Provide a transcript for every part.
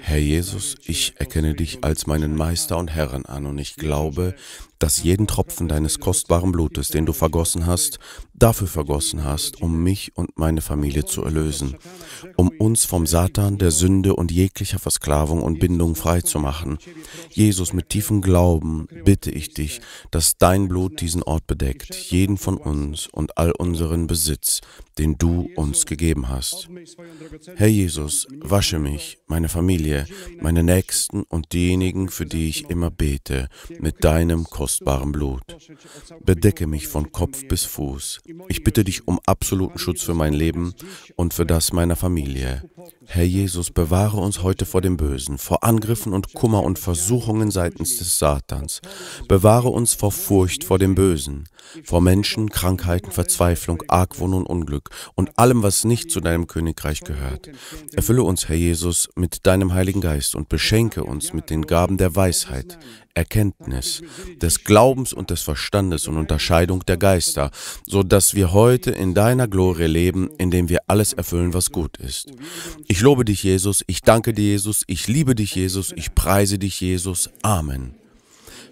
Herr Jesus, ich erkenne dich als meinen Meister und Herrn an und ich glaube, dass jeden Tropfen deines kostbaren Blutes, den du vergossen hast, dafür vergossen hast, um mich und meine Familie zu erlösen, um uns vom Satan, der Sünde und jeglicher Versklavung und Bindung frei zu machen. Jesus, mit tiefem Glauben bitte ich dich, dass dein Blut diesen Ort bedeckt, jeden von uns und all unseren Besitz, den du uns gegeben hast. Herr Jesus, wasche mich, meine Familie, Familie, meine Nächsten und diejenigen, für die ich immer bete, mit deinem kostbaren Blut. Bedecke mich von Kopf bis Fuß. Ich bitte dich um absoluten Schutz für mein Leben und für das meiner Familie. Herr Jesus, bewahre uns heute vor dem Bösen, vor Angriffen und Kummer und Versuchungen seitens des Satans. Bewahre uns vor Furcht vor dem Bösen, vor Menschen, Krankheiten, Verzweiflung, Argwohn und Unglück und allem, was nicht zu deinem Königreich gehört. Erfülle uns, Herr Jesus, mit deinem deinem Heiligen Geist und beschenke uns mit den Gaben der Weisheit, Erkenntnis, des Glaubens und des Verstandes und Unterscheidung der Geister, so dass wir heute in deiner Glorie leben, indem wir alles erfüllen, was gut ist. Ich lobe dich, Jesus, ich danke dir, Jesus, ich liebe dich, Jesus, ich preise dich, Jesus. Amen.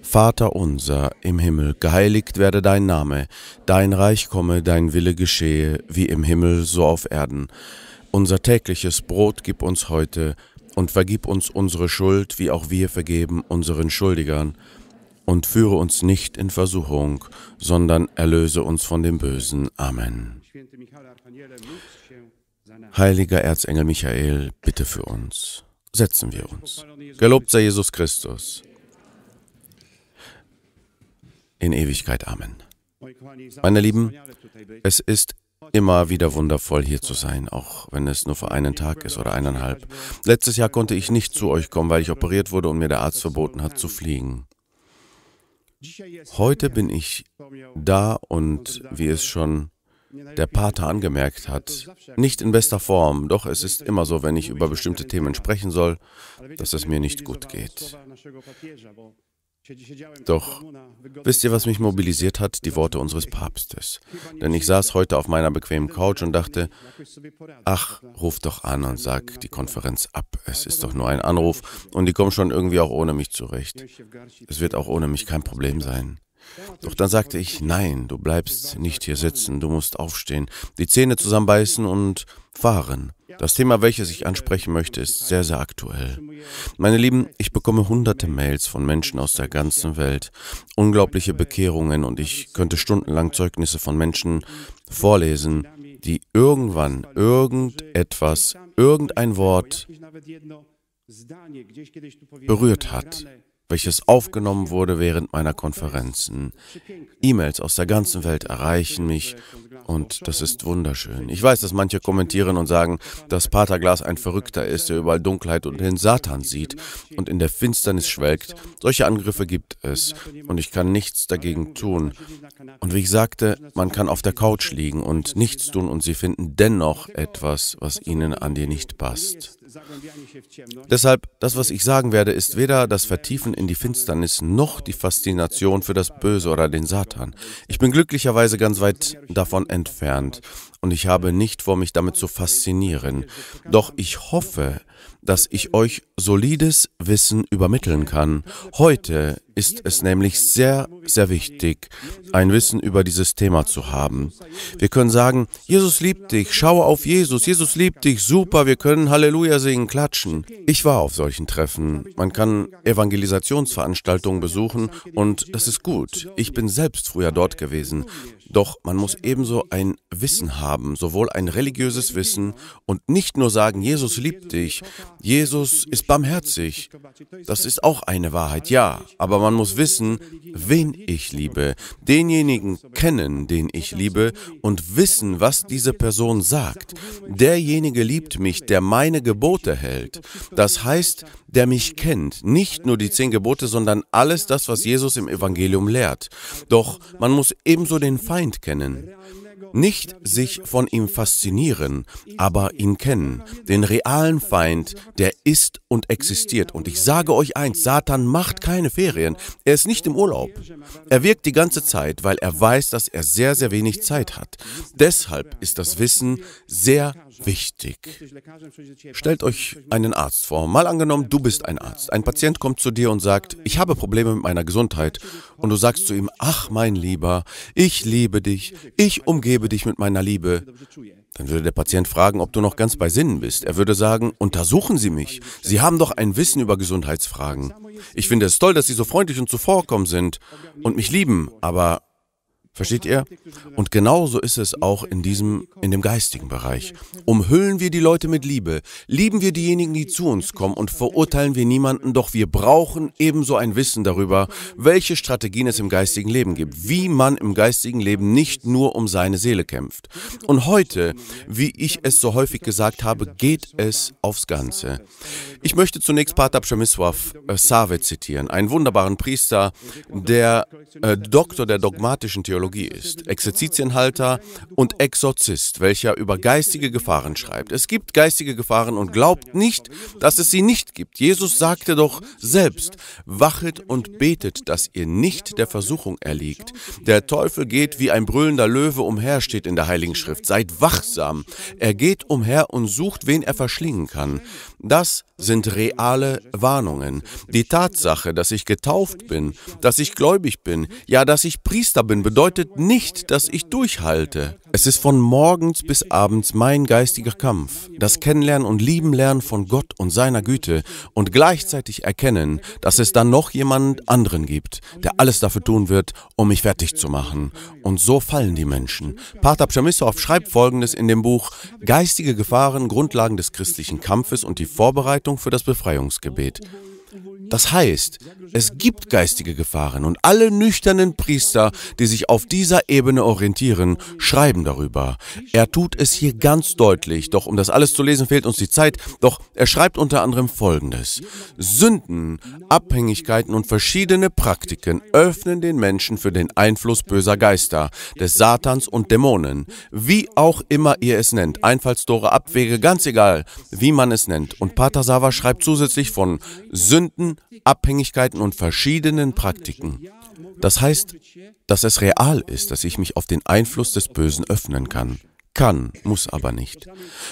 Vater unser im Himmel, geheiligt werde dein Name, dein Reich komme, dein Wille geschehe, wie im Himmel so auf Erden. Unser tägliches Brot gib uns heute und vergib uns unsere Schuld, wie auch wir vergeben unseren Schuldigern. Und führe uns nicht in Versuchung, sondern erlöse uns von dem Bösen. Amen. Heiliger Erzengel Michael, bitte für uns. Setzen wir uns. Gelobt sei Jesus Christus. In Ewigkeit. Amen. Meine Lieben, es ist immer wieder wundervoll, hier zu sein, auch wenn es nur für einen Tag ist oder eineinhalb. Letztes Jahr konnte ich nicht zu euch kommen, weil ich operiert wurde und mir der Arzt verboten hat, zu fliegen. Heute bin ich da und wie es schon der Pater angemerkt hat, nicht in bester Form, doch es ist immer so, wenn ich über bestimmte Themen sprechen soll, dass es mir nicht gut geht. Doch wisst ihr, was mich mobilisiert hat? Die Worte unseres Papstes. Denn ich saß heute auf meiner bequemen Couch und dachte, ach, ruf doch an und sag die Konferenz ab. Es ist doch nur ein Anruf und die kommen schon irgendwie auch ohne mich zurecht. Es wird auch ohne mich kein Problem sein. Doch dann sagte ich, nein, du bleibst nicht hier sitzen, du musst aufstehen, die Zähne zusammenbeißen und fahren. Das Thema, welches ich ansprechen möchte, ist sehr, sehr aktuell. Meine Lieben, ich bekomme hunderte Mails von Menschen aus der ganzen Welt, unglaubliche Bekehrungen und ich könnte stundenlang Zeugnisse von Menschen vorlesen, die irgendwann irgendetwas, irgendein Wort berührt hat, welches aufgenommen wurde während meiner Konferenzen. E-Mails aus der ganzen Welt erreichen mich und das ist wunderschön. Ich weiß, dass manche kommentieren und sagen, dass Pater Glas ein Verrückter ist, der überall Dunkelheit und den Satan sieht und in der Finsternis schwelgt. Solche Angriffe gibt es und ich kann nichts dagegen tun. Und wie ich sagte, man kann auf der Couch liegen und nichts tun und sie finden dennoch etwas, was ihnen an dir nicht passt. Deshalb, das, was ich sagen werde, ist weder das Vertiefen in die Finsternis noch die Faszination für das Böse oder den Satan. Ich bin glücklicherweise ganz weit davon entfernt und ich habe nicht vor, mich damit zu faszinieren. Doch ich hoffe, dass ich euch solides Wissen übermitteln kann. Heute ist es nämlich sehr, sehr wichtig, ein Wissen über dieses Thema zu haben. Wir können sagen, Jesus liebt dich, schaue auf Jesus, Jesus liebt dich, super, wir können Halleluja singen, klatschen. Ich war auf solchen Treffen. Man kann Evangelisationsveranstaltungen besuchen und das ist gut. Ich bin selbst früher dort gewesen. Doch man muss ebenso ein Wissen haben, sowohl ein religiöses Wissen und nicht nur sagen, Jesus liebt dich, Jesus ist barmherzig. Das ist auch eine Wahrheit, ja, aber man muss wissen, wen ich liebe, denjenigen kennen, den ich liebe und wissen, was diese Person sagt. Derjenige liebt mich, der meine Gebote hält. Das heißt, der mich kennt. Nicht nur die zehn Gebote, sondern alles das, was Jesus im Evangelium lehrt. Doch man muss ebenso den Feind kennen. Nicht sich von ihm faszinieren, aber ihn kennen, den realen Feind, der ist und existiert. Und ich sage euch eins, Satan macht keine Ferien, er ist nicht im Urlaub. Er wirkt die ganze Zeit, weil er weiß, dass er sehr, sehr wenig Zeit hat. Deshalb ist das Wissen sehr wichtig. Stellt euch einen Arzt vor. Mal angenommen, du bist ein Arzt. Ein Patient kommt zu dir und sagt, ich habe Probleme mit meiner Gesundheit. Und du sagst zu ihm, ach mein Lieber, ich liebe dich, ich umgebe dich mit meiner Liebe. Dann würde der Patient fragen, ob du noch ganz bei Sinnen bist. Er würde sagen, untersuchen Sie mich. Sie haben doch ein Wissen über Gesundheitsfragen. Ich finde es toll, dass Sie so freundlich und zuvorkommen sind und mich lieben, aber Versteht ihr? Und genauso ist es auch in diesem, in dem geistigen Bereich. Umhüllen wir die Leute mit Liebe, lieben wir diejenigen, die zu uns kommen und verurteilen wir niemanden, doch wir brauchen ebenso ein Wissen darüber, welche Strategien es im geistigen Leben gibt, wie man im geistigen Leben nicht nur um seine Seele kämpft. Und heute, wie ich es so häufig gesagt habe, geht es aufs Ganze. Ich möchte zunächst Pater Przemysław äh, Save zitieren, einen wunderbaren Priester, der äh, Doktor der dogmatischen Theologie Theologie ist, Exerzitienhalter und Exorzist, welcher über geistige Gefahren schreibt. Es gibt geistige Gefahren und glaubt nicht, dass es sie nicht gibt. Jesus sagte doch selbst, wachet und betet, dass ihr nicht der Versuchung erliegt. Der Teufel geht wie ein brüllender Löwe umher, steht in der Heiligen Schrift. Seid wachsam. Er geht umher und sucht, wen er verschlingen kann. Das sind reale Warnungen. Die Tatsache, dass ich getauft bin, dass ich gläubig bin, ja, dass ich Priester bin, bedeutet nicht, dass ich durchhalte. Es ist von morgens bis abends mein geistiger Kampf, das Kennenlernen und Liebenlernen von Gott und seiner Güte und gleichzeitig erkennen, dass es dann noch jemand anderen gibt, der alles dafür tun wird, um mich fertig zu machen und so fallen die Menschen. Pater Przemyssow schreibt Folgendes in dem Buch Geistige Gefahren, Grundlagen des christlichen Kampfes und die Vorbereitung für das Befreiungsgebet. Das heißt, es gibt geistige Gefahren und alle nüchternen Priester, die sich auf dieser Ebene orientieren, schreiben darüber. Er tut es hier ganz deutlich, doch um das alles zu lesen fehlt uns die Zeit, doch er schreibt unter anderem folgendes. Sünden, Abhängigkeiten und verschiedene Praktiken öffnen den Menschen für den Einfluss böser Geister, des Satans und Dämonen, wie auch immer ihr es nennt, Einfallstore, Abwege, ganz egal, wie man es nennt. Und Pater Sava schreibt zusätzlich von Sünden, Abhängigkeiten und verschiedenen Praktiken. Das heißt, dass es real ist, dass ich mich auf den Einfluss des Bösen öffnen kann. Kann, muss aber nicht.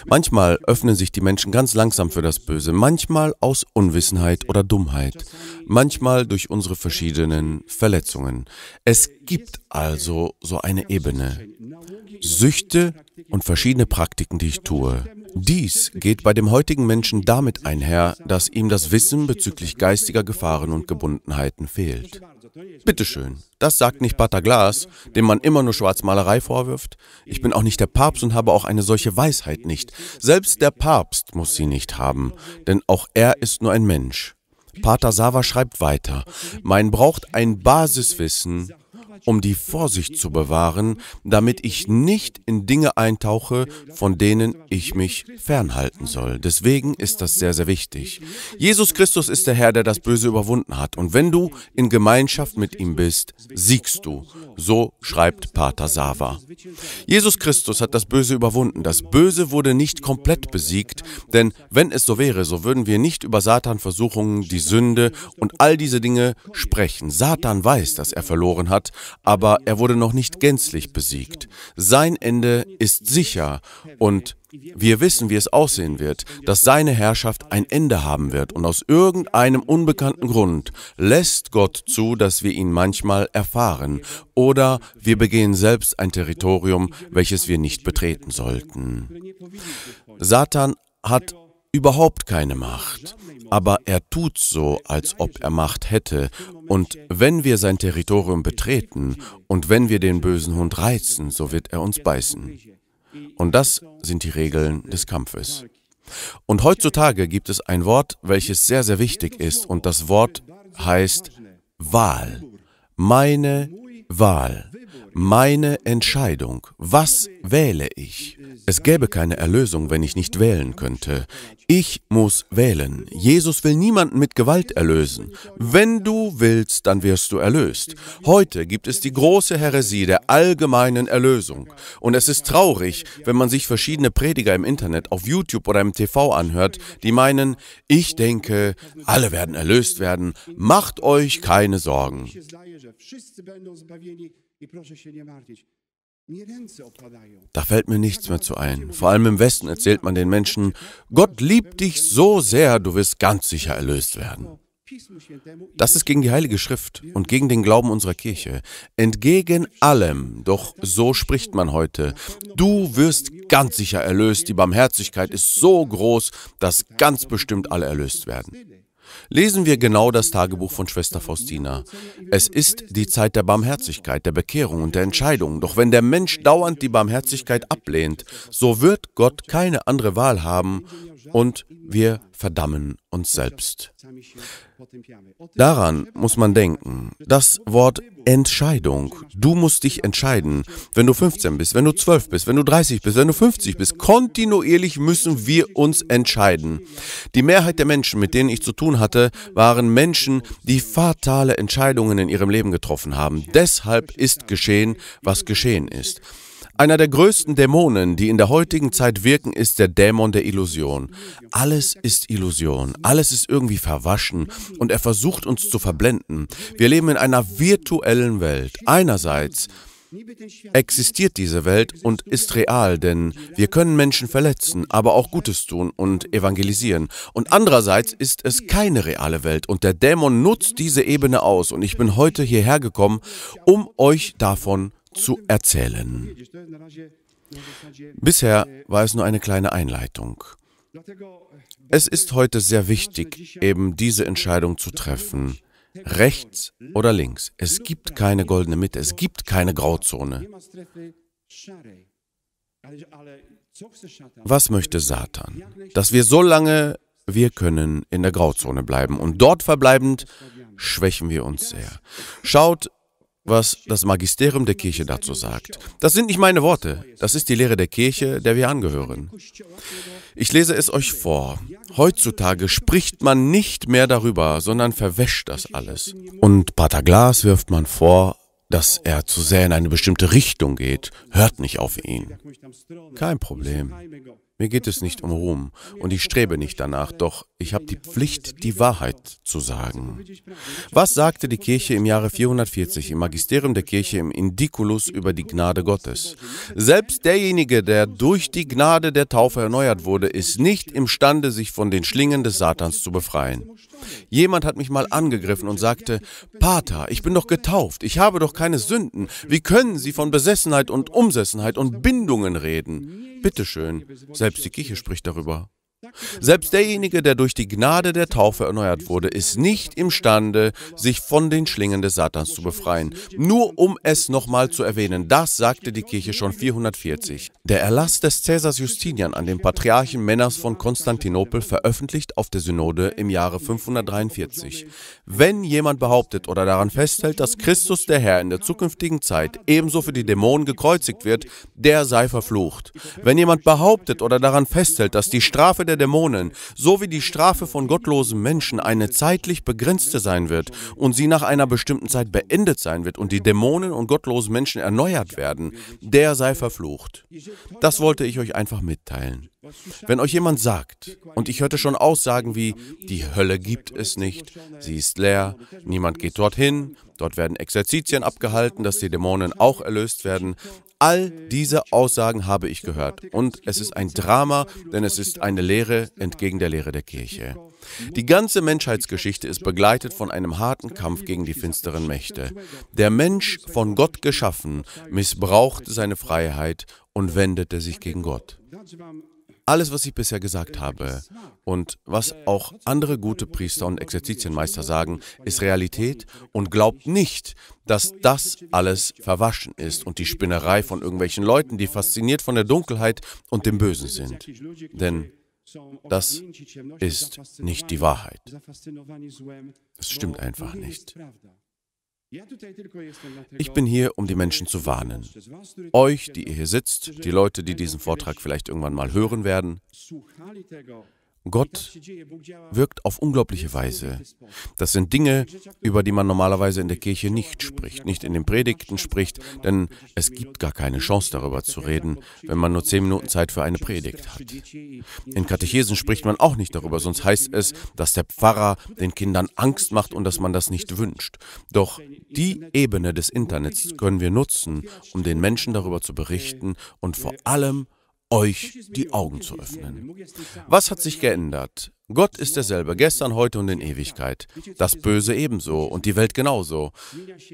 Manchmal öffnen sich die Menschen ganz langsam für das Böse, manchmal aus Unwissenheit oder Dummheit, manchmal durch unsere verschiedenen Verletzungen. Es gibt also so eine Ebene. Süchte und verschiedene Praktiken, die ich tue. Dies geht bei dem heutigen Menschen damit einher, dass ihm das Wissen bezüglich geistiger Gefahren und Gebundenheiten fehlt. Bitteschön, das sagt nicht Pater Glas, dem man immer nur Schwarzmalerei vorwirft. Ich bin auch nicht der Papst und habe auch eine solche Weisheit nicht. Selbst der Papst muss sie nicht haben, denn auch er ist nur ein Mensch. Pater Sava schreibt weiter, man braucht ein Basiswissen um die Vorsicht zu bewahren, damit ich nicht in Dinge eintauche, von denen ich mich fernhalten soll. Deswegen ist das sehr, sehr wichtig. Jesus Christus ist der Herr, der das Böse überwunden hat. Und wenn du in Gemeinschaft mit ihm bist, siegst du. So schreibt Pater Sava. Jesus Christus hat das Böse überwunden. Das Böse wurde nicht komplett besiegt, denn wenn es so wäre, so würden wir nicht über Satan Versuchungen, die Sünde und all diese Dinge sprechen. Satan weiß, dass er verloren hat, aber er wurde noch nicht gänzlich besiegt. Sein Ende ist sicher und wir wissen, wie es aussehen wird, dass seine Herrschaft ein Ende haben wird und aus irgendeinem unbekannten Grund lässt Gott zu, dass wir ihn manchmal erfahren oder wir begehen selbst ein Territorium, welches wir nicht betreten sollten. Satan hat überhaupt keine Macht. Aber er tut so, als ob er Macht hätte. Und wenn wir sein Territorium betreten und wenn wir den bösen Hund reizen, so wird er uns beißen. Und das sind die Regeln des Kampfes. Und heutzutage gibt es ein Wort, welches sehr, sehr wichtig ist. Und das Wort heißt Wahl. Meine Wahl meine Entscheidung. Was wähle ich? Es gäbe keine Erlösung, wenn ich nicht wählen könnte. Ich muss wählen. Jesus will niemanden mit Gewalt erlösen. Wenn du willst, dann wirst du erlöst. Heute gibt es die große Häresie der allgemeinen Erlösung. Und es ist traurig, wenn man sich verschiedene Prediger im Internet, auf YouTube oder im TV anhört, die meinen, ich denke, alle werden erlöst werden. Macht euch keine Sorgen. Da fällt mir nichts mehr zu ein. Vor allem im Westen erzählt man den Menschen, Gott liebt dich so sehr, du wirst ganz sicher erlöst werden. Das ist gegen die Heilige Schrift und gegen den Glauben unserer Kirche. Entgegen allem, doch so spricht man heute, du wirst ganz sicher erlöst, die Barmherzigkeit ist so groß, dass ganz bestimmt alle erlöst werden lesen wir genau das Tagebuch von Schwester Faustina. Es ist die Zeit der Barmherzigkeit, der Bekehrung und der Entscheidung. Doch wenn der Mensch dauernd die Barmherzigkeit ablehnt, so wird Gott keine andere Wahl haben und wir verdammen uns selbst. Daran muss man denken. Das Wort Entscheidung. Du musst dich entscheiden. Wenn du 15 bist, wenn du 12 bist, wenn du 30 bist, wenn du 50 bist, kontinuierlich müssen wir uns entscheiden. Die Mehrheit der Menschen, mit denen ich zu tun hatte, waren Menschen, die fatale Entscheidungen in ihrem Leben getroffen haben. Deshalb ist geschehen, was geschehen ist. Einer der größten Dämonen, die in der heutigen Zeit wirken, ist der Dämon der Illusion. Alles ist Illusion, alles ist irgendwie verwaschen und er versucht uns zu verblenden. Wir leben in einer virtuellen Welt. Einerseits existiert diese Welt und ist real, denn wir können Menschen verletzen, aber auch Gutes tun und evangelisieren. Und andererseits ist es keine reale Welt und der Dämon nutzt diese Ebene aus und ich bin heute hierher gekommen, um euch davon zu erzählen. Bisher war es nur eine kleine Einleitung. Es ist heute sehr wichtig, eben diese Entscheidung zu treffen. Rechts oder links. Es gibt keine goldene Mitte, es gibt keine Grauzone. Was möchte Satan? Dass wir so lange wir können in der Grauzone bleiben und dort verbleibend schwächen wir uns sehr. Schaut, was das Magisterium der Kirche dazu sagt. Das sind nicht meine Worte, das ist die Lehre der Kirche, der wir angehören. Ich lese es euch vor. Heutzutage spricht man nicht mehr darüber, sondern verwäscht das alles. Und Pater Glas wirft man vor, dass er zu sehr in eine bestimmte Richtung geht. Hört nicht auf ihn. Kein Problem. Mir geht es nicht um Ruhm und ich strebe nicht danach, doch ich habe die Pflicht, die Wahrheit zu sagen. Was sagte die Kirche im Jahre 440 im Magisterium der Kirche im Indiculus über die Gnade Gottes? Selbst derjenige, der durch die Gnade der Taufe erneuert wurde, ist nicht imstande, sich von den Schlingen des Satans zu befreien. Jemand hat mich mal angegriffen und sagte, Pater, ich bin doch getauft, ich habe doch keine Sünden. Wie können Sie von Besessenheit und Umsessenheit und Bindungen reden? Bitteschön, selbst die Kirche spricht darüber. Selbst derjenige, der durch die Gnade der Taufe erneuert wurde, ist nicht imstande, sich von den Schlingen des Satans zu befreien. Nur um es nochmal zu erwähnen, das sagte die Kirche schon 440. Der Erlass des Cäsars Justinian an den Patriarchen Männers von Konstantinopel veröffentlicht auf der Synode im Jahre 543. Wenn jemand behauptet oder daran festhält, dass Christus der Herr in der zukünftigen Zeit ebenso für die Dämonen gekreuzigt wird, der sei verflucht. Wenn jemand behauptet oder daran festhält, dass die Strafe der der Dämonen wie die Strafe von gottlosen Menschen eine zeitlich begrenzte sein wird und sie nach einer bestimmten Zeit beendet sein wird und die Dämonen und gottlosen Menschen erneuert werden, der sei verflucht. Das wollte ich euch einfach mitteilen. Wenn euch jemand sagt, und ich hörte schon Aussagen wie, die Hölle gibt es nicht, sie ist leer, niemand geht dorthin, dort werden Exerzitien abgehalten, dass die Dämonen auch erlöst werden, All diese Aussagen habe ich gehört. Und es ist ein Drama, denn es ist eine Lehre entgegen der Lehre der Kirche. Die ganze Menschheitsgeschichte ist begleitet von einem harten Kampf gegen die finsteren Mächte. Der Mensch, von Gott geschaffen, missbrauchte seine Freiheit und wendete sich gegen Gott. Alles, was ich bisher gesagt habe und was auch andere gute Priester und Exerzitienmeister sagen, ist Realität und glaubt nicht, dass das alles verwaschen ist und die Spinnerei von irgendwelchen Leuten, die fasziniert von der Dunkelheit und dem Bösen sind. Denn das ist nicht die Wahrheit. Es stimmt einfach nicht. Ich bin hier, um die Menschen zu warnen. Euch, die ihr hier sitzt, die Leute, die diesen Vortrag vielleicht irgendwann mal hören werden, Gott wirkt auf unglaubliche Weise. Das sind Dinge, über die man normalerweise in der Kirche nicht spricht, nicht in den Predigten spricht, denn es gibt gar keine Chance darüber zu reden, wenn man nur zehn Minuten Zeit für eine Predigt hat. In Katechesen spricht man auch nicht darüber, sonst heißt es, dass der Pfarrer den Kindern Angst macht und dass man das nicht wünscht. Doch die Ebene des Internets können wir nutzen, um den Menschen darüber zu berichten und vor allem euch die Augen zu öffnen. Was hat sich geändert? Gott ist derselbe, gestern, heute und in Ewigkeit. Das Böse ebenso und die Welt genauso.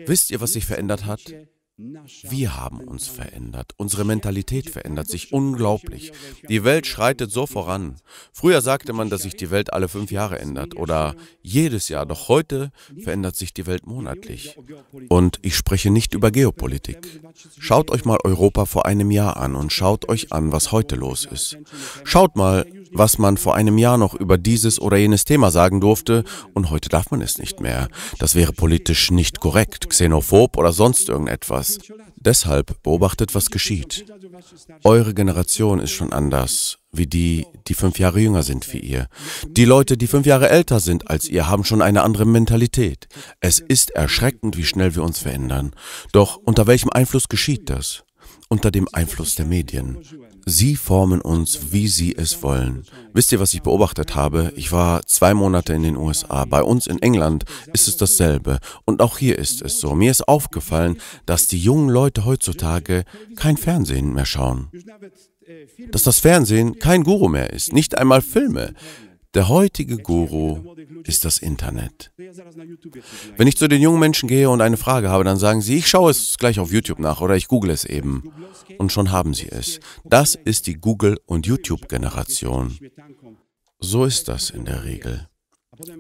Wisst ihr, was sich verändert hat? Wir haben uns verändert. Unsere Mentalität verändert sich unglaublich. Die Welt schreitet so voran. Früher sagte man, dass sich die Welt alle fünf Jahre ändert oder jedes Jahr. Doch heute verändert sich die Welt monatlich. Und ich spreche nicht über Geopolitik. Schaut euch mal Europa vor einem Jahr an und schaut euch an, was heute los ist. Schaut mal, was man vor einem Jahr noch über dieses oder jenes Thema sagen durfte und heute darf man es nicht mehr. Das wäre politisch nicht korrekt, xenophob oder sonst irgendetwas anders. Deshalb beobachtet, was geschieht. Eure Generation ist schon anders, wie die, die fünf Jahre jünger sind wie ihr. Die Leute, die fünf Jahre älter sind als ihr, haben schon eine andere Mentalität. Es ist erschreckend, wie schnell wir uns verändern. Doch unter welchem Einfluss geschieht das? unter dem Einfluss der Medien. Sie formen uns, wie sie es wollen. Wisst ihr, was ich beobachtet habe? Ich war zwei Monate in den USA. Bei uns in England ist es dasselbe. Und auch hier ist es so. Mir ist aufgefallen, dass die jungen Leute heutzutage kein Fernsehen mehr schauen. Dass das Fernsehen kein Guru mehr ist, nicht einmal Filme. Der heutige Guru ist das Internet. Wenn ich zu den jungen Menschen gehe und eine Frage habe, dann sagen sie, ich schaue es gleich auf YouTube nach oder ich google es eben. Und schon haben sie es. Das ist die Google- und YouTube-Generation. So ist das in der Regel.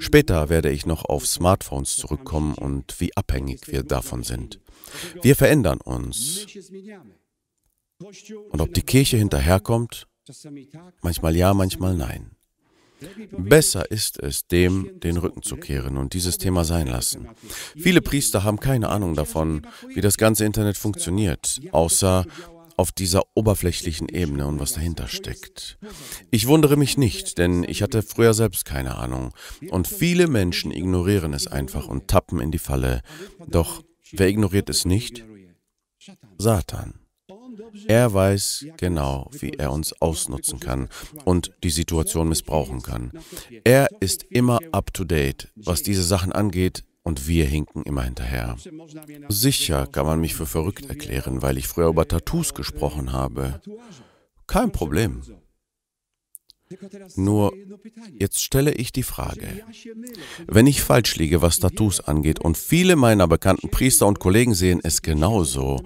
Später werde ich noch auf Smartphones zurückkommen und wie abhängig wir davon sind. Wir verändern uns. Und ob die Kirche hinterherkommt, manchmal ja, manchmal nein. Besser ist es, dem den Rücken zu kehren und dieses Thema sein lassen. Viele Priester haben keine Ahnung davon, wie das ganze Internet funktioniert, außer auf dieser oberflächlichen Ebene und was dahinter steckt. Ich wundere mich nicht, denn ich hatte früher selbst keine Ahnung. Und viele Menschen ignorieren es einfach und tappen in die Falle. Doch wer ignoriert es nicht? Satan. Er weiß genau, wie er uns ausnutzen kann und die Situation missbrauchen kann. Er ist immer up-to-date, was diese Sachen angeht, und wir hinken immer hinterher. Sicher kann man mich für verrückt erklären, weil ich früher über Tattoos gesprochen habe. Kein Problem. Nur, jetzt stelle ich die Frage, wenn ich falsch liege, was Tattoos angeht, und viele meiner bekannten Priester und Kollegen sehen es genauso,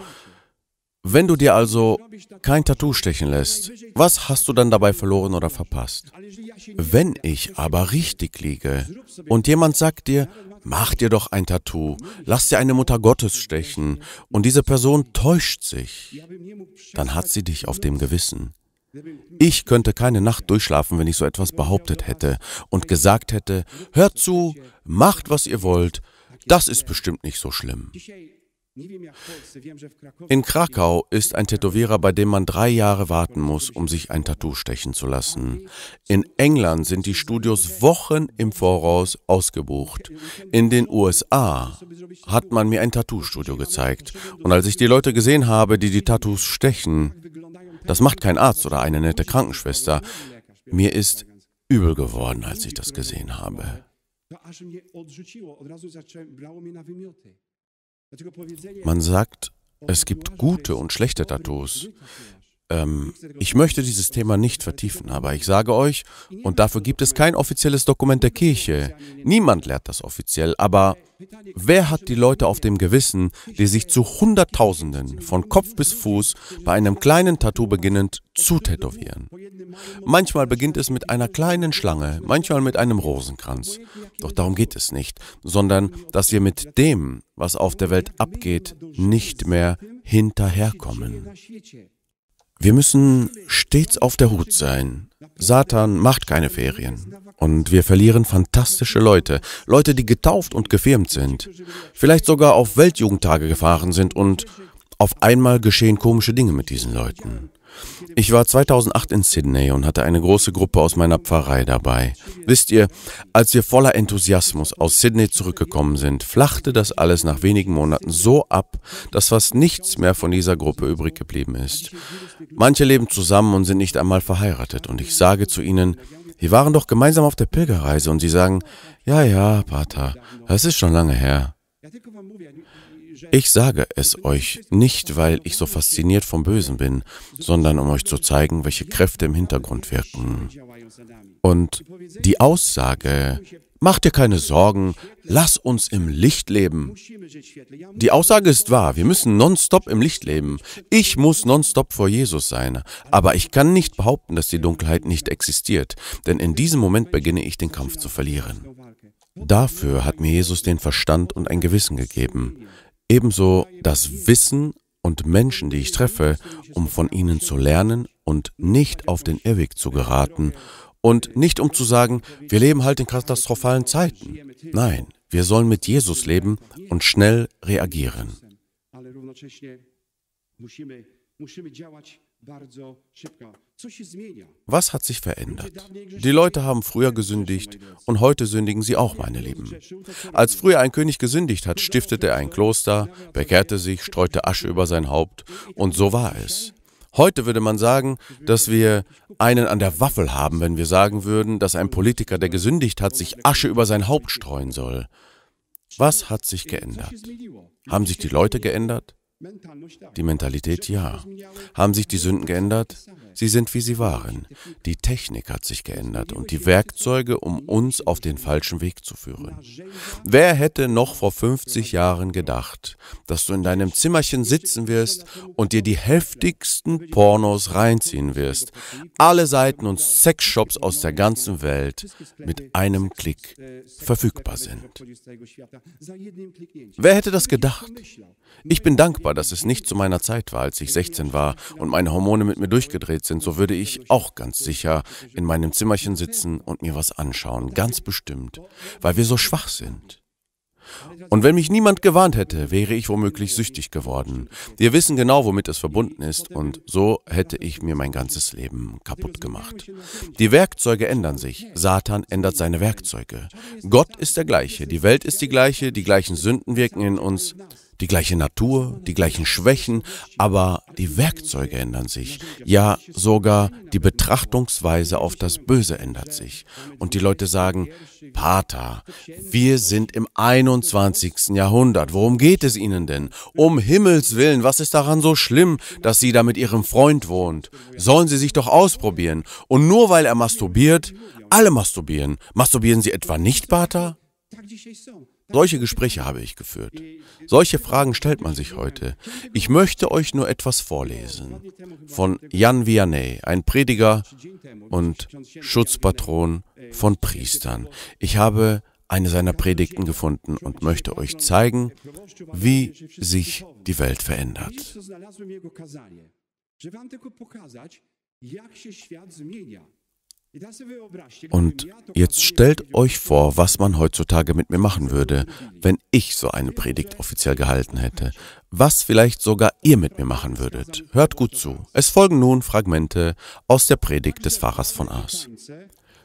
wenn du dir also kein Tattoo stechen lässt, was hast du dann dabei verloren oder verpasst? Wenn ich aber richtig liege und jemand sagt dir, mach dir doch ein Tattoo, lass dir eine Mutter Gottes stechen und diese Person täuscht sich, dann hat sie dich auf dem Gewissen. Ich könnte keine Nacht durchschlafen, wenn ich so etwas behauptet hätte und gesagt hätte, hört zu, macht, was ihr wollt, das ist bestimmt nicht so schlimm. In Krakau ist ein Tätowierer, bei dem man drei Jahre warten muss, um sich ein Tattoo stechen zu lassen. In England sind die Studios Wochen im Voraus ausgebucht. In den USA hat man mir ein Tattoo-Studio gezeigt. Und als ich die Leute gesehen habe, die die Tattoos stechen, das macht kein Arzt oder eine nette Krankenschwester. Mir ist übel geworden, als ich das gesehen habe. To aż mnie odrzuciło, od razu zaczęło, brało mnie na wymioty. Man sagt, es gibt gute und schlechte Tattoos. Ähm, ich möchte dieses Thema nicht vertiefen, aber ich sage euch, und dafür gibt es kein offizielles Dokument der Kirche. Niemand lehrt das offiziell, aber wer hat die Leute auf dem Gewissen, die sich zu Hunderttausenden von Kopf bis Fuß bei einem kleinen Tattoo beginnend zu tätowieren? Manchmal beginnt es mit einer kleinen Schlange, manchmal mit einem Rosenkranz. Doch darum geht es nicht, sondern dass wir mit dem, was auf der Welt abgeht, nicht mehr hinterherkommen. Wir müssen stets auf der Hut sein. Satan macht keine Ferien. Und wir verlieren fantastische Leute. Leute, die getauft und gefirmt sind. Vielleicht sogar auf Weltjugendtage gefahren sind und auf einmal geschehen komische Dinge mit diesen Leuten. Ich war 2008 in Sydney und hatte eine große Gruppe aus meiner Pfarrei dabei. Wisst ihr, als wir voller Enthusiasmus aus Sydney zurückgekommen sind, flachte das alles nach wenigen Monaten so ab, dass fast nichts mehr von dieser Gruppe übrig geblieben ist. Manche leben zusammen und sind nicht einmal verheiratet und ich sage zu ihnen, wir waren doch gemeinsam auf der Pilgerreise und sie sagen, ja, ja, Pater, das ist schon lange her. Ich sage es euch nicht, weil ich so fasziniert vom Bösen bin, sondern um euch zu zeigen, welche Kräfte im Hintergrund wirken. Und die Aussage, Mach dir keine Sorgen, lass uns im Licht leben. Die Aussage ist wahr, wir müssen nonstop im Licht leben. Ich muss nonstop vor Jesus sein. Aber ich kann nicht behaupten, dass die Dunkelheit nicht existiert, denn in diesem Moment beginne ich den Kampf zu verlieren. Dafür hat mir Jesus den Verstand und ein Gewissen gegeben. Ebenso das Wissen und Menschen, die ich treffe, um von ihnen zu lernen und nicht auf den Irrweg zu geraten und nicht um zu sagen, wir leben halt in katastrophalen Zeiten. Nein, wir sollen mit Jesus leben und schnell reagieren. Musimy działać bardzo szybko. Was hat sich verändert? Die Leute haben früher gesündigt und heute sündigen sie auch, meine Lieben. Als früher ein König gesündigt hat, stiftete er ein Kloster, bekehrte sich, streute Asche über sein Haupt und so war es. Heute würde man sagen, dass wir einen an der Waffel haben, wenn wir sagen würden, dass ein Politiker, der gesündigt hat, sich Asche über sein Haupt streuen soll. Was hat sich geändert? Haben sich die Leute geändert? Die Mentalität ja. Haben sich die Sünden geändert? Sie sind, wie sie waren. Die Technik hat sich geändert und die Werkzeuge, um uns auf den falschen Weg zu führen. Wer hätte noch vor 50 Jahren gedacht, dass du in deinem Zimmerchen sitzen wirst und dir die heftigsten Pornos reinziehen wirst? Alle Seiten und Sexshops aus der ganzen Welt mit einem Klick verfügbar sind. Wer hätte das gedacht? Ich bin dankbar, dass es nicht zu meiner Zeit war, als ich 16 war und meine Hormone mit mir durchgedreht interessiert sind, so würde ich auch ganz sicher in meinem Zimmerchen sitzen und mir was anschauen, ganz bestimmt, weil wir so schwach sind. Und wenn mich niemand gewarnt hätte, wäre ich womöglich süchtig geworden. Wir wissen genau, womit es verbunden ist, und so hätte ich mir mein ganzes Leben kaputt gemacht. Die Werkzeuge ändern sich. Satan ändert seine Werkzeuge. Gott ist der gleiche, die Welt ist die gleiche, die gleichen Sünden wirken in uns die gleiche Natur, die gleichen Schwächen, aber die Werkzeuge ändern sich. Ja, sogar die Betrachtungsweise auf das Böse ändert sich. Und die Leute sagen, Pater, wir sind im 21. Jahrhundert. Worum geht es Ihnen denn? Um Himmels willen, was ist daran so schlimm, dass sie da mit ihrem Freund wohnt? Sollen sie sich doch ausprobieren. Und nur weil er masturbiert, alle masturbieren. Masturbieren sie etwa nicht, Pater? Solche Gespräche habe ich geführt. Solche Fragen stellt man sich heute. Ich möchte euch nur etwas vorlesen. Von Jan Vianney, ein Prediger und Schutzpatron von Priestern. Ich habe eine seiner Predigten gefunden und möchte euch zeigen, wie sich die Welt verändert. Że wam tylko pokazać, jak się świat zmienia. Und jetzt stellt euch vor, was man heutzutage mit mir machen würde, wenn ich so eine Predigt offiziell gehalten hätte. Was vielleicht sogar ihr mit mir machen würdet. Hört gut zu. Es folgen nun Fragmente aus der Predigt des Pfarrers von Ars.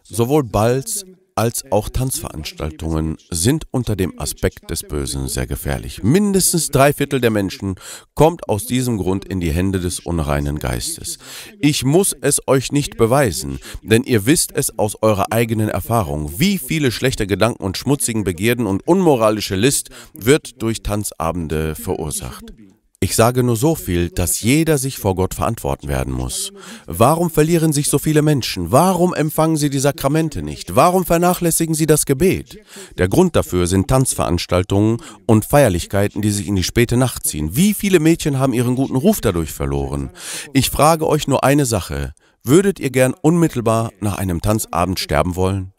Sowohl Balz als auch Tanzveranstaltungen sind unter dem Aspekt des Bösen sehr gefährlich. Mindestens drei Viertel der Menschen kommt aus diesem Grund in die Hände des unreinen Geistes. Ich muss es euch nicht beweisen, denn ihr wisst es aus eurer eigenen Erfahrung, wie viele schlechte Gedanken und schmutzigen Begierden und unmoralische List wird durch Tanzabende verursacht. Ich sage nur so viel, dass jeder sich vor Gott verantworten werden muss. Warum verlieren sich so viele Menschen? Warum empfangen sie die Sakramente nicht? Warum vernachlässigen sie das Gebet? Der Grund dafür sind Tanzveranstaltungen und Feierlichkeiten, die sich in die späte Nacht ziehen. Wie viele Mädchen haben ihren guten Ruf dadurch verloren? Ich frage euch nur eine Sache. Würdet ihr gern unmittelbar nach einem Tanzabend sterben wollen?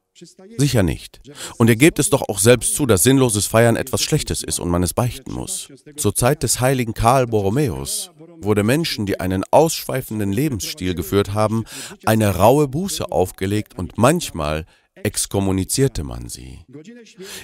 Sicher nicht. Und ihr gebt es doch auch selbst zu, dass sinnloses Feiern etwas Schlechtes ist und man es beichten muss. Zur Zeit des heiligen Karl Borromeus wurde Menschen, die einen ausschweifenden Lebensstil geführt haben, eine raue Buße aufgelegt und manchmal exkommunizierte man sie.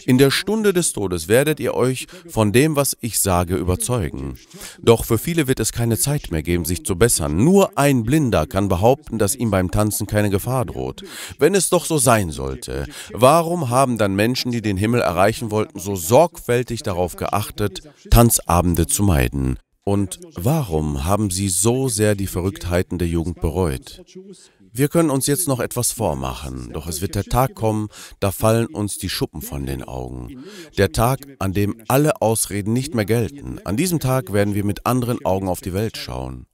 In der Stunde des Todes werdet ihr euch von dem, was ich sage, überzeugen. Doch für viele wird es keine Zeit mehr geben, sich zu bessern. Nur ein Blinder kann behaupten, dass ihm beim Tanzen keine Gefahr droht. Wenn es doch so sein sollte, warum haben dann Menschen, die den Himmel erreichen wollten, so sorgfältig darauf geachtet, Tanzabende zu meiden? Und warum haben sie so sehr die Verrücktheiten der Jugend bereut? Wir können uns jetzt noch etwas vormachen, doch es wird der Tag kommen, da fallen uns die Schuppen von den Augen. Der Tag, an dem alle Ausreden nicht mehr gelten. An diesem Tag werden wir mit anderen Augen auf die Welt schauen.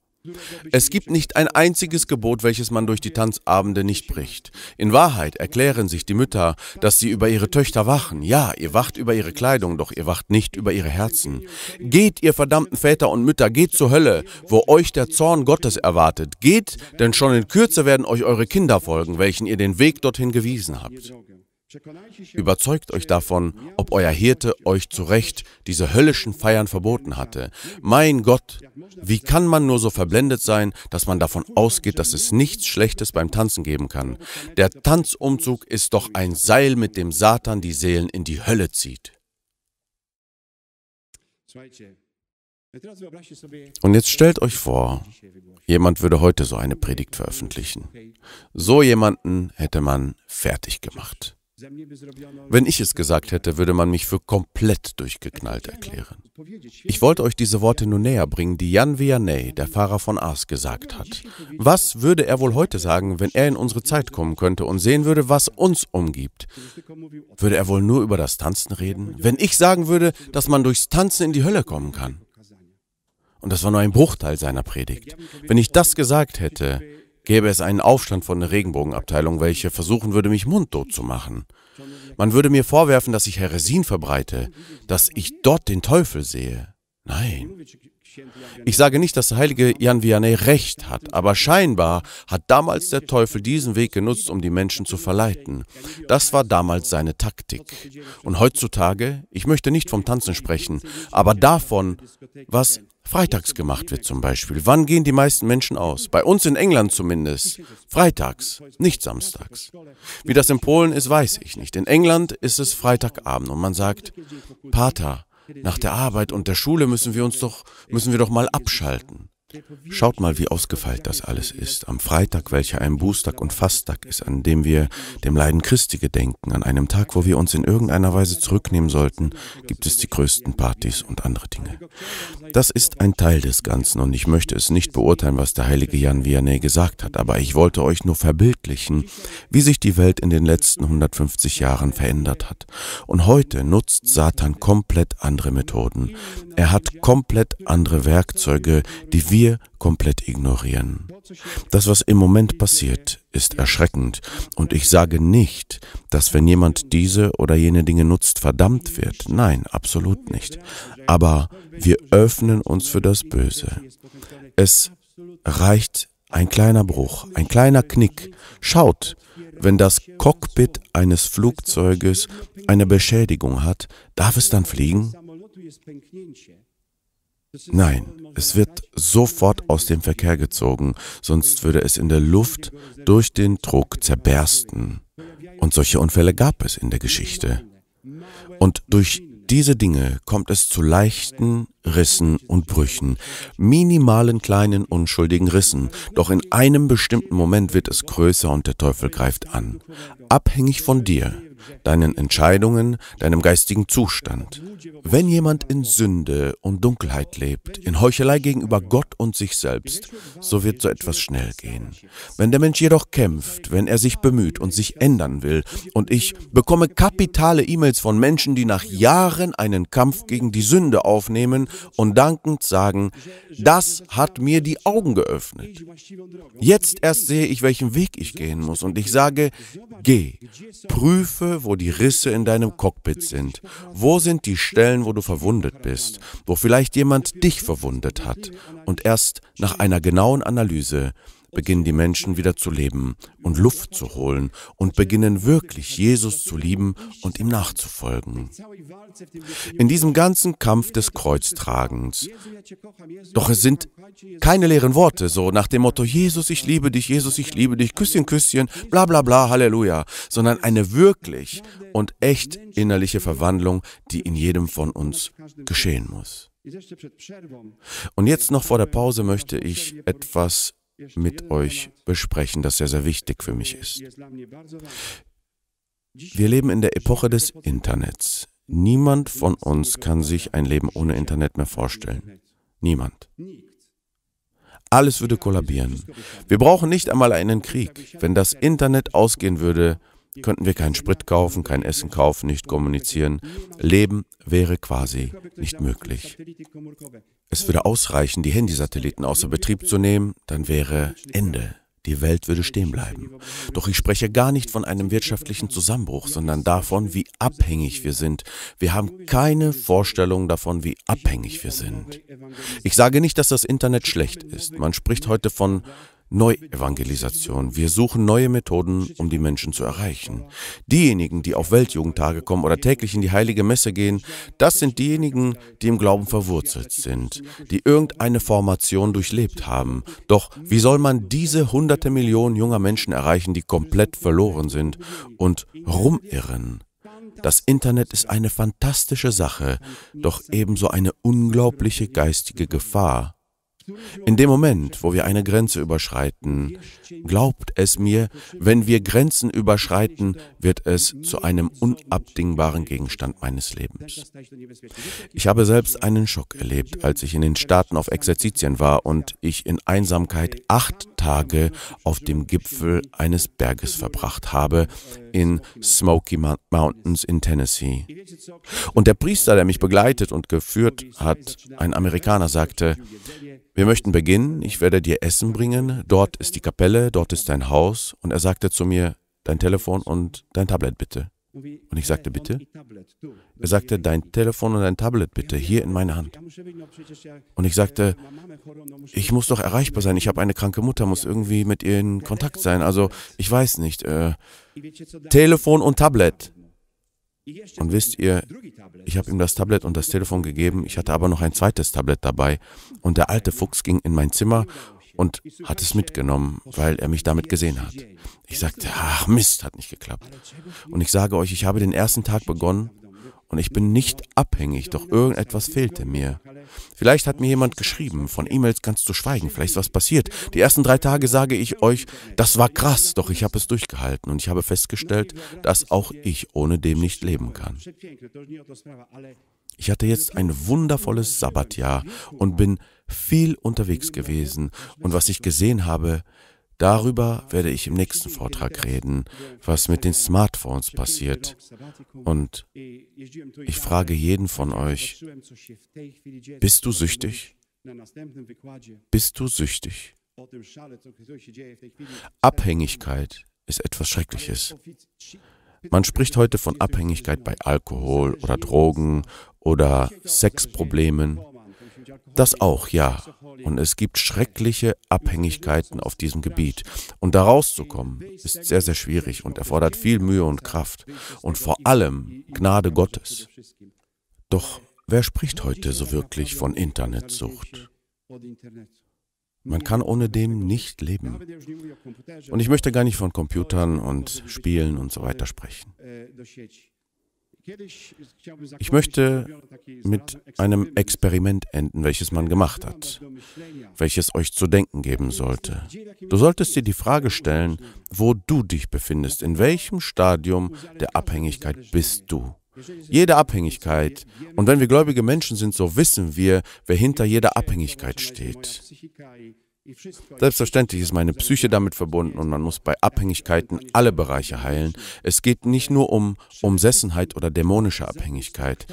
Es gibt nicht ein einziges Gebot, welches man durch die Tanzabende nicht bricht. In Wahrheit erklären sich die Mütter, dass sie über ihre Töchter wachen. Ja, ihr wacht über ihre Kleidung, doch ihr wacht nicht über ihre Herzen. Geht, ihr verdammten Väter und Mütter, geht zur Hölle, wo euch der Zorn Gottes erwartet. Geht, denn schon in Kürze werden euch eure Kinder folgen, welchen ihr den Weg dorthin gewiesen habt. Überzeugt euch davon, ob euer Hirte euch zu Recht diese höllischen Feiern verboten hatte. Mein Gott, wie kann man nur so verblendet sein, dass man davon ausgeht, dass es nichts Schlechtes beim Tanzen geben kann? Der Tanzumzug ist doch ein Seil, mit dem Satan die Seelen in die Hölle zieht. Und jetzt stellt euch vor, jemand würde heute so eine Predigt veröffentlichen. So jemanden hätte man fertig gemacht. Wenn ich es gesagt hätte, würde man mich für komplett durchgeknallt erklären. Ich wollte euch diese Worte nur näher bringen, die Jan Vianney, der Fahrer von Ars, gesagt hat. Was würde er wohl heute sagen, wenn er in unsere Zeit kommen könnte und sehen würde, was uns umgibt? Würde er wohl nur über das Tanzen reden? Wenn ich sagen würde, dass man durchs Tanzen in die Hölle kommen kann. Und das war nur ein Bruchteil seiner Predigt. Wenn ich das gesagt hätte, gäbe es einen Aufstand von der Regenbogenabteilung, welche versuchen würde, mich mundtot zu machen. Man würde mir vorwerfen, dass ich Heresien verbreite, dass ich dort den Teufel sehe. Nein. Ich sage nicht, dass der heilige Jan Vianney recht hat, aber scheinbar hat damals der Teufel diesen Weg genutzt, um die Menschen zu verleiten. Das war damals seine Taktik. Und heutzutage, ich möchte nicht vom Tanzen sprechen, aber davon, was Freitags gemacht wird zum Beispiel. Wann gehen die meisten Menschen aus? Bei uns in England zumindest. Freitags, nicht samstags. Wie das in Polen ist, weiß ich nicht. In England ist es Freitagabend und man sagt, Pater, nach der Arbeit und der Schule müssen wir uns doch, müssen wir doch mal abschalten. Schaut mal, wie ausgefeilt das alles ist. Am Freitag, welcher ein Bußtag und Fasttag ist, an dem wir dem Leiden Christi gedenken, an einem Tag, wo wir uns in irgendeiner Weise zurücknehmen sollten, gibt es die größten Partys und andere Dinge. Das ist ein Teil des Ganzen und ich möchte es nicht beurteilen, was der heilige Jan Vianney gesagt hat, aber ich wollte euch nur verbildlichen, wie sich die Welt in den letzten 150 Jahren verändert hat. Und heute nutzt Satan komplett andere Methoden. Er hat komplett andere Werkzeuge, die wir wir komplett ignorieren. Das, was im Moment passiert, ist erschreckend und ich sage nicht, dass wenn jemand diese oder jene Dinge nutzt, verdammt wird. Nein, absolut nicht. Aber wir öffnen uns für das Böse. Es reicht ein kleiner Bruch, ein kleiner Knick. Schaut, wenn das Cockpit eines Flugzeuges eine Beschädigung hat, darf es dann fliegen? Nein, es wird sofort aus dem Verkehr gezogen, sonst würde es in der Luft durch den Druck zerbersten. Und solche Unfälle gab es in der Geschichte. Und durch diese Dinge kommt es zu leichten Rissen und Brüchen, minimalen kleinen unschuldigen Rissen, doch in einem bestimmten Moment wird es größer und der Teufel greift an. Abhängig von dir, deinen Entscheidungen, deinem geistigen Zustand. Wenn jemand in Sünde und Dunkelheit lebt, in Heuchelei gegenüber Gott und sich selbst, so wird so etwas schnell gehen. Wenn der Mensch jedoch kämpft, wenn er sich bemüht und sich ändern will, und ich bekomme kapitale E-Mails von Menschen, die nach Jahren einen Kampf gegen die Sünde aufnehmen und dankend sagen, das hat mir die Augen geöffnet. Jetzt erst sehe ich, welchen Weg ich gehen muss, und ich sage, geh, prüfe, wo die Risse in deinem Cockpit sind? Wo sind die Stellen, wo du verwundet bist? Wo vielleicht jemand dich verwundet hat? Und erst nach einer genauen Analyse beginnen die Menschen wieder zu leben und Luft zu holen und beginnen wirklich Jesus zu lieben und ihm nachzufolgen. In diesem ganzen Kampf des Kreuztragens. Doch es sind keine leeren Worte, so nach dem Motto, Jesus, ich liebe dich, Jesus, ich liebe dich, Küsschen, Küsschen, bla bla bla, Halleluja, sondern eine wirklich und echt innerliche Verwandlung, die in jedem von uns geschehen muss. Und jetzt noch vor der Pause möchte ich etwas mit euch besprechen, das sehr, sehr wichtig für mich ist. Wir leben in der Epoche des Internets. Niemand von uns kann sich ein Leben ohne Internet mehr vorstellen. Niemand. Alles würde kollabieren. Wir brauchen nicht einmal einen Krieg. Wenn das Internet ausgehen würde, könnten wir keinen Sprit kaufen, kein Essen kaufen, nicht kommunizieren. Leben wäre quasi nicht möglich. Es würde ausreichen, die Handysatelliten außer Betrieb zu nehmen, dann wäre Ende. Die Welt würde stehen bleiben. Doch ich spreche gar nicht von einem wirtschaftlichen Zusammenbruch, sondern davon, wie abhängig wir sind. Wir haben keine Vorstellung davon, wie abhängig wir sind. Ich sage nicht, dass das Internet schlecht ist. Man spricht heute von Neuevangelisation. Wir suchen neue Methoden, um die Menschen zu erreichen. Diejenigen, die auf Weltjugendtage kommen oder täglich in die heilige Messe gehen, das sind diejenigen, die im Glauben verwurzelt sind, die irgendeine Formation durchlebt haben. Doch wie soll man diese hunderte Millionen junger Menschen erreichen, die komplett verloren sind und rumirren? Das Internet ist eine fantastische Sache, doch ebenso eine unglaubliche geistige Gefahr. In dem Moment, wo wir eine Grenze überschreiten, glaubt es mir, wenn wir Grenzen überschreiten, wird es zu einem unabdingbaren Gegenstand meines Lebens. Ich habe selbst einen Schock erlebt, als ich in den Staaten auf Exerzitien war und ich in Einsamkeit acht Tage auf dem Gipfel eines Berges verbracht habe, in Smoky Mountains in Tennessee. Und der Priester, der mich begleitet und geführt hat, ein Amerikaner, sagte, wir möchten beginnen, ich werde dir Essen bringen, dort ist die Kapelle, dort ist dein Haus. Und er sagte zu mir, dein Telefon und dein Tablet bitte. Und ich sagte, bitte? Er sagte, dein Telefon und dein Tablet bitte, hier in meiner Hand. Und ich sagte, ich muss doch erreichbar sein, ich habe eine kranke Mutter, muss irgendwie mit ihr in Kontakt sein, also ich weiß nicht. Äh, Telefon und Tablet. Und wisst ihr, ich habe ihm das Tablet und das Telefon gegeben, ich hatte aber noch ein zweites Tablet dabei. Und der alte Fuchs ging in mein Zimmer und hat es mitgenommen, weil er mich damit gesehen hat. Ich sagte, ach Mist, hat nicht geklappt. Und ich sage euch, ich habe den ersten Tag begonnen und ich bin nicht abhängig, doch irgendetwas fehlte mir. Vielleicht hat mir jemand geschrieben, von E-Mails ganz zu schweigen, vielleicht ist was passiert. Die ersten drei Tage sage ich euch, das war krass, doch ich habe es durchgehalten und ich habe festgestellt, dass auch ich ohne dem nicht leben kann. Ich hatte jetzt ein wundervolles Sabbatjahr und bin viel unterwegs gewesen und was ich gesehen habe, Darüber werde ich im nächsten Vortrag reden, was mit den Smartphones passiert. Und ich frage jeden von euch, bist du süchtig? Bist du süchtig? Abhängigkeit ist etwas Schreckliches. Man spricht heute von Abhängigkeit bei Alkohol oder Drogen oder Sexproblemen. Das auch, ja. Und es gibt schreckliche Abhängigkeiten auf diesem Gebiet. Und da rauszukommen, ist sehr, sehr schwierig und erfordert viel Mühe und Kraft. Und vor allem Gnade Gottes. Doch wer spricht heute so wirklich von Internetsucht? Man kann ohne dem nicht leben. Und ich möchte gar nicht von Computern und Spielen und so weiter sprechen. Ich möchte mit einem Experiment enden, welches man gemacht hat, welches euch zu denken geben sollte. Du solltest dir die Frage stellen, wo du dich befindest, in welchem Stadium der Abhängigkeit bist du. Jede Abhängigkeit. Und wenn wir gläubige Menschen sind, so wissen wir, wer hinter jeder Abhängigkeit steht. Selbstverständlich ist meine Psyche damit verbunden und man muss bei Abhängigkeiten alle Bereiche heilen. Es geht nicht nur um Umsessenheit oder dämonische Abhängigkeit,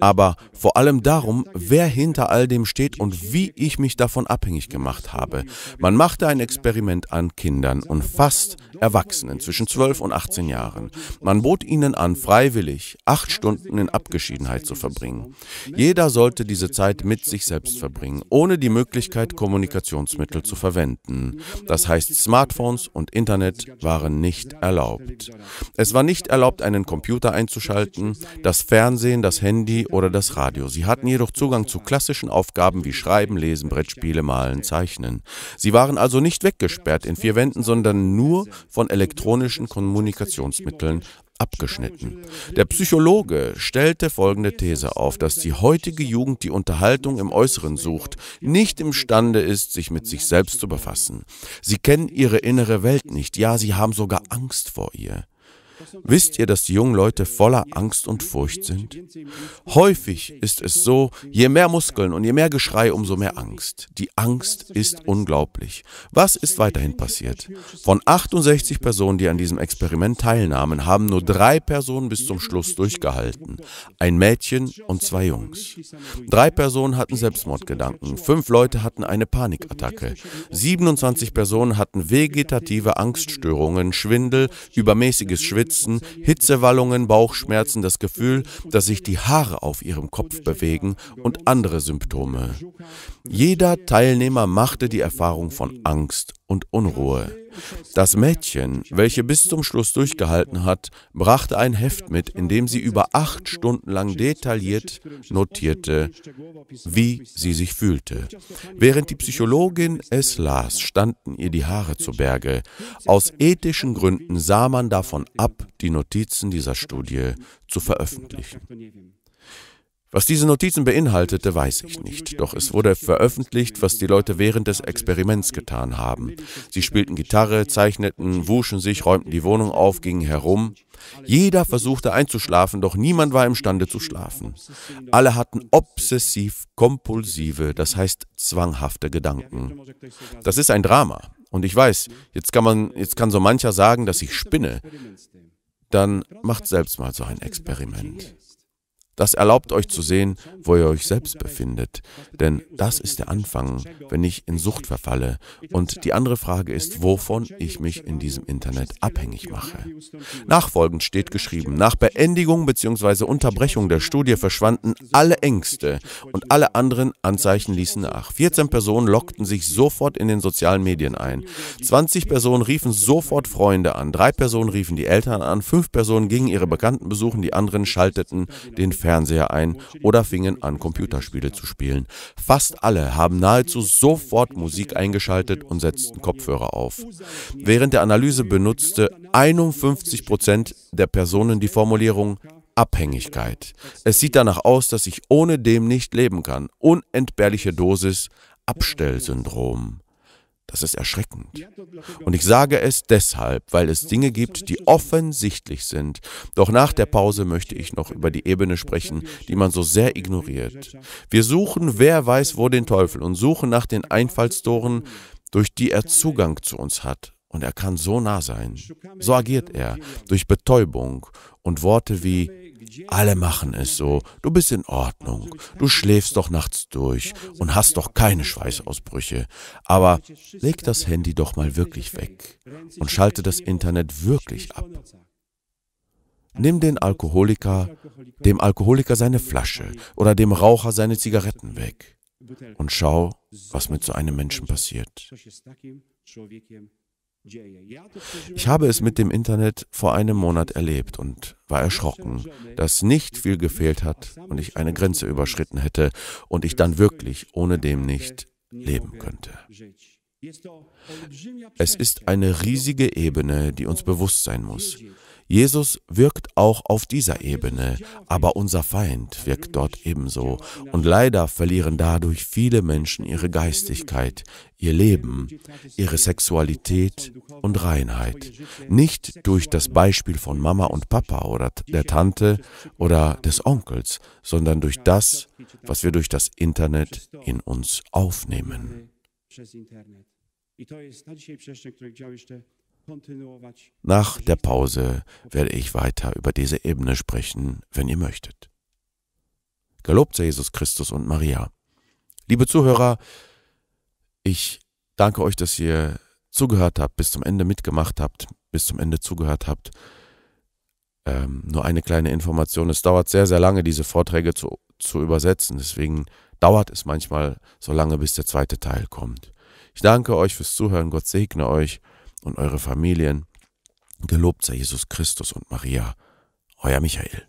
aber vor allem darum, wer hinter all dem steht und wie ich mich davon abhängig gemacht habe. Man machte ein Experiment an Kindern und fast Erwachsenen zwischen 12 und 18 Jahren. Man bot ihnen an, freiwillig acht Stunden in Abgeschiedenheit zu verbringen. Jeder sollte diese Zeit mit sich selbst verbringen, ohne die Möglichkeit, Kommunikationsmittel Verkehrsmittel zu verwenden. Das heißt, Smartphones und Internet waren nicht erlaubt. Es war nicht erlaubt, einen Computer einzuschalten, das Fernsehen, das Handy oder das Radio. Sie hatten jedoch Zugang zu klassischen Aufgaben wie Schreiben, Lesen, Brettspiele, Malen, Zeichnen. Sie waren also nicht weggesperrt in vier Wänden, sondern nur von elektronischen Kommunikationsmitteln abgeschnitten. Der Psychologe stellte folgende These auf, dass die heutige Jugend die Unterhaltung im Äußeren sucht, nicht imstande ist, sich mit sich selbst zu befassen. Sie kennen ihre innere Welt nicht, ja, sie haben sogar Angst vor ihr. Wisst ihr, dass die jungen Leute voller Angst und Furcht sind? Häufig ist es so, je mehr Muskeln und je mehr Geschrei, umso mehr Angst. Die Angst ist unglaublich. Was ist weiterhin passiert? Von 68 Personen, die an diesem Experiment teilnahmen, haben nur drei Personen bis zum Schluss durchgehalten. Ein Mädchen und zwei Jungs. Drei Personen hatten Selbstmordgedanken, fünf Leute hatten eine Panikattacke, 27 Personen hatten vegetative Angststörungen, Schwindel, übermäßiges Schwitzen, Schmerzen, Hitzewallungen, Bauchschmerzen, das Gefühl, dass sich die Haare auf ihrem Kopf bewegen und andere Symptome. Jeder Teilnehmer machte die Erfahrung von Angst und Unruhe. Das Mädchen, welche bis zum Schluss durchgehalten hat, brachte ein Heft mit, in dem sie über acht Stunden lang detailliert notierte, wie sie sich fühlte. Während die Psychologin es las, standen ihr die Haare zu Berge. Aus ethischen Gründen sah man davon ab, die Notizen dieser Studie zu veröffentlichen. Was diese Notizen beinhaltete, weiß ich nicht. Doch es wurde veröffentlicht, was die Leute während des Experiments getan haben. Sie spielten Gitarre, zeichneten, wuschen sich, räumten die Wohnung auf, gingen herum. Jeder versuchte einzuschlafen, doch niemand war imstande zu schlafen. Alle hatten obsessiv-kompulsive, das heißt zwanghafte Gedanken. Das ist ein Drama. Und ich weiß, jetzt kann, man, jetzt kann so mancher sagen, dass ich spinne. Dann macht selbst mal so ein Experiment. Das erlaubt euch zu sehen, wo ihr euch selbst befindet. Denn das ist der Anfang, wenn ich in Sucht verfalle. Und die andere Frage ist, wovon ich mich in diesem Internet abhängig mache. Nachfolgend steht geschrieben, nach Beendigung bzw. Unterbrechung der Studie verschwanden alle Ängste und alle anderen Anzeichen ließen nach. 14 Personen lockten sich sofort in den sozialen Medien ein. 20 Personen riefen sofort Freunde an. Drei Personen riefen die Eltern an. Fünf Personen gingen ihre Bekannten besuchen. Die anderen schalteten den Fernseher ein oder fingen an, Computerspiele zu spielen. Fast alle haben nahezu sofort Musik eingeschaltet und setzten Kopfhörer auf. Während der Analyse benutzte 51 Prozent der Personen die Formulierung Abhängigkeit. Es sieht danach aus, dass ich ohne dem nicht leben kann. Unentbehrliche Dosis Abstellsyndrom. Das ist erschreckend. Und ich sage es deshalb, weil es Dinge gibt, die offensichtlich sind. Doch nach der Pause möchte ich noch über die Ebene sprechen, die man so sehr ignoriert. Wir suchen, wer weiß wo, den Teufel und suchen nach den Einfallstoren, durch die er Zugang zu uns hat. Und er kann so nah sein. So agiert er durch Betäubung und Worte wie alle machen es so. Du bist in Ordnung. Du schläfst doch nachts durch und hast doch keine Schweißausbrüche. Aber leg das Handy doch mal wirklich weg und schalte das Internet wirklich ab. Nimm den Alkoholiker, dem Alkoholiker seine Flasche oder dem Raucher seine Zigaretten weg und schau, was mit so einem Menschen passiert. Ich habe es mit dem Internet vor einem Monat erlebt und war erschrocken, dass nicht viel gefehlt hat und ich eine Grenze überschritten hätte und ich dann wirklich ohne dem nicht leben könnte. Es ist eine riesige Ebene, die uns bewusst sein muss. Jesus wirkt auch auf dieser Ebene, aber unser Feind wirkt dort ebenso. Und leider verlieren dadurch viele Menschen ihre Geistigkeit, ihr Leben, ihre Sexualität und Reinheit. Nicht durch das Beispiel von Mama und Papa oder der Tante oder des Onkels, sondern durch das, was wir durch das Internet in uns aufnehmen. I to jest na dzisiaj przestrzeń, której chciał jeszcze nach der Pause werde ich weiter über diese Ebene sprechen, wenn ihr möchtet. Gelobt sei Jesus Christus und Maria. Liebe Zuhörer, ich danke euch, dass ihr zugehört habt, bis zum Ende mitgemacht habt, bis zum Ende zugehört habt. Ähm, nur eine kleine Information, es dauert sehr, sehr lange, diese Vorträge zu, zu übersetzen. Deswegen dauert es manchmal so lange, bis der zweite Teil kommt. Ich danke euch fürs Zuhören, Gott segne euch und eure Familien. Gelobt sei Jesus Christus und Maria, euer Michael.